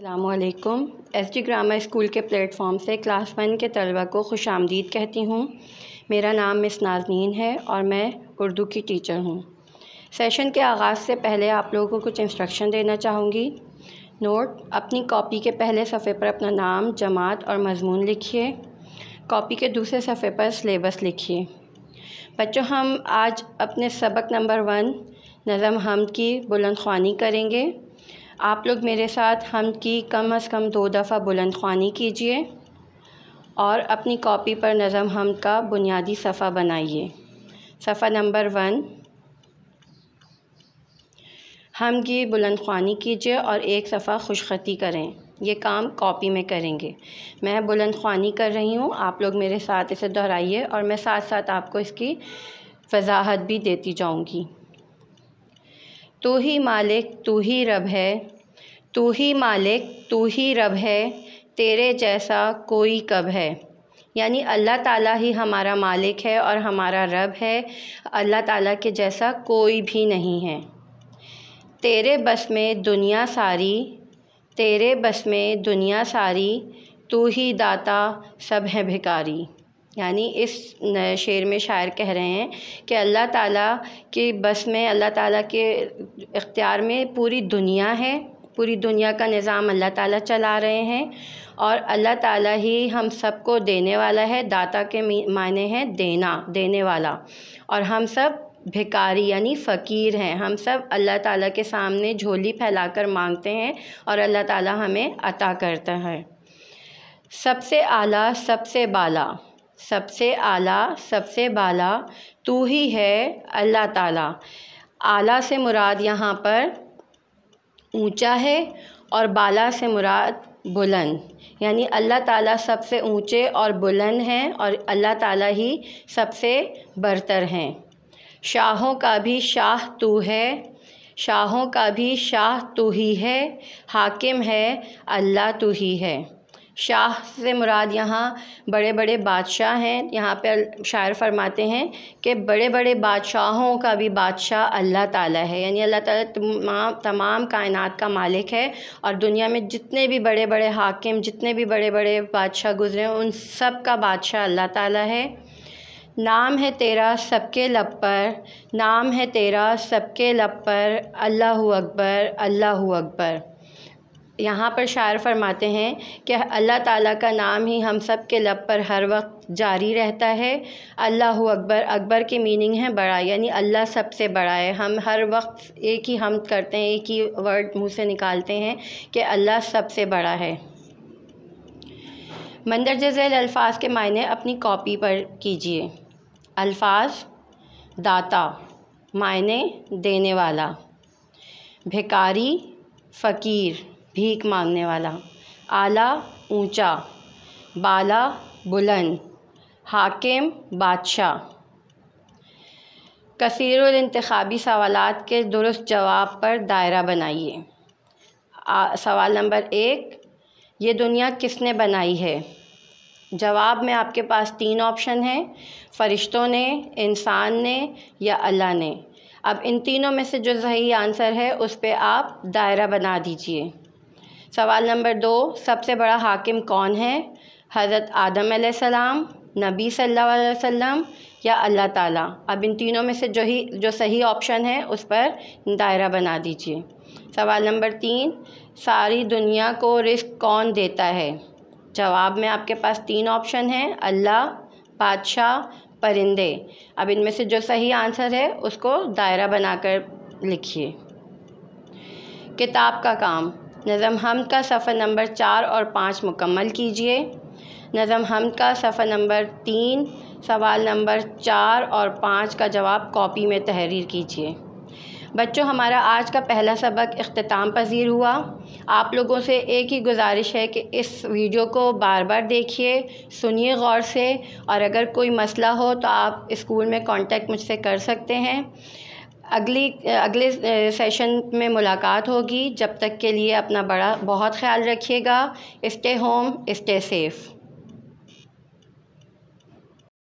अल्लाम S D grammar school के platform से क्लास वन के तलबा को खुश आमदीद कहती हूँ मेरा नाम मिस नाजनीन है और मैं उर्दू की टीचर हूँ सेशन के आगाज़ से पहले आप लोगों को कुछ इंस्ट्रक्शन देना चाहूँगी नोट अपनी कॉपी के पहले सफ़े पर अपना नाम जमात और मजमून लिखिए कॉपी के दूसरे सफ़े पर सलेबस लिखिए बच्चों हम आज अपने सबक नंबर वन नज़म हम की बुलंद खानी करेंगे आप लोग मेरे साथ हम की कम अज़ कम दो दफ़ा बुलंद खानी कीजिए और अपनी कॉपी पर नज़म हम का बुनियादी सफ़ा बनाइए सफ़ा नंबर वन हम की बुलंद खानी कीजिए और एक सफ़ा खुशखती करें ये काम कॉपी में करेंगे मैं बुलंद खानी कर रही हूँ आप लोग मेरे साथ इसे दोहराइए और मैं साथ साथ आपको इसकी वजाहत भी देती जाऊँगी तू ही मालिक तू ही रब है तू ही मालिक तू ही रब है तेरे जैसा कोई कब है यानी अल्लाह ताला ही हमारा मालिक है और हमारा रब है अल्लाह ताला के जैसा कोई भी नहीं है तेरे बस में दुनिया सारी तेरे बस में दुनिया सारी तू ही दाता सब है भिकारी यानी इस शेर में शायर कह रहे हैं कि अल्लाह ताला के बस में अल्लाह ताला के इख्तियार में पूरी दुनिया है पूरी दुनिया का निज़ाम अल्लाह ताला चला रहे हैं और अल्लाह ताला ही हम सबको देने वाला है दाता के मायने हैं देना देने वाला और हम सब भिकारी यानी फ़कीर हैं हम सब अल्लाह ताला के सामने झोली फैलाकर मांगते हैं और अल्लाह ताला हमें अता करता है सबसे आला सबसे बाला सबसे आला सबसे बाला तू ही है अल्लाह ताला आला से मुराद यहाँ पर ऊंचा है और बाला से मुराद बुलंद यानी अल्लाह ताला सबसे ऊंचे और बुलंद हैं और अल्लाह ताला ही सबसे बरतर हैं शाहों का भी शाह तू है शाहों का भी शाह तू ही है हाकिम है अल्लाह तू ही है शाह से मुराद यहाँ बड़े बड़े बादशाह हैं यहाँ पर शायर फरमाते हैं कि बड़े बड़े बादशाहों का भी बादशाह अल्लाह ताला है यानी अल्लाह ताला तमाम तमाम कायनात का मालिक है और दुनिया में जितने भी बड़े बड़े हाकिम जितने भी बड़े बड़े बादशाह गुजरे हैं उन सब का बादशाह अल्लाह ताला है नाम है तेरा सबके लब पर नाम है तेरा सबके लब पर अल्लाह अकबर अल्लाह अकबर यहाँ पर शायर फरमाते हैं कि अल्लाह ताला का नाम ही हम सब के लब पर हर वक्त जारी रहता है अल्लाह अकबर अकबर की मीनिंग है बड़ा यानी अल्लाह सबसे बड़ा है हम हर वक्त एक ही हम करते हैं एक ही वर्ड मुंह से निकालते हैं कि अल्लाह सबसे बड़ा है मंदरज झैल अल्फाज के मायने अपनी कॉपी पर कीजिए अल्फाज दाता मायने देने वाला भिकारी फ़कीर भीख मांगने वाला आला ऊंचा, बाला बुलंद हाकिम बादशाह कसरतबी सवालत के दुरुस्त जवाब पर दायरा बनाइए सवाल नंबर एक ये दुनिया किसने बनाई है जवाब में आपके पास तीन ऑप्शन हैं फ़रिश्तों ने इंसान ने या अल्लाह ने अब इन तीनों में से जो सही आंसर है उस पर आप दायरा बना दीजिए सवाल नंबर दो सबसे बड़ा हाकिम कौन है हज़रत आदम सलाम नबी सल्लल्लाहु अलैहि वसल्लम या अल्लाह ताला अब इन तीनों में से जो ही जो सही ऑप्शन है उस पर दायरा बना दीजिए सवाल नंबर तीन सारी दुनिया को रिस्क कौन देता है जवाब में आपके पास तीन ऑप्शन हैं अल्लाह बादशाह परिंदे अब इनमें से जो सही आंसर है उसको दायरा बनाकर लिखिए किताब का काम नज़म हम का सफ़र नंबर चार और पाँच मुकम्मल कीजिए नज़म हम का सफ़र नंबर तीन सवाल नंबर चार और पाँच का जवाब कॉपी में तहरीर कीजिए बच्चों हमारा आज का पहला सबक अख्ताम पजीर हुआ आप लोगों से एक ही गुजारिश है कि इस वीडियो को बार बार देखिए सुनिए गौर से और अगर कोई मसला हो तो आप स्कूल में कांटेक्ट मुझसे कर सकते हैं अगली अगले सेशन में मुलाकात होगी जब तक के लिए अपना बड़ा बहुत ख्याल रखिएगा स्टे होम स्टे सेफ़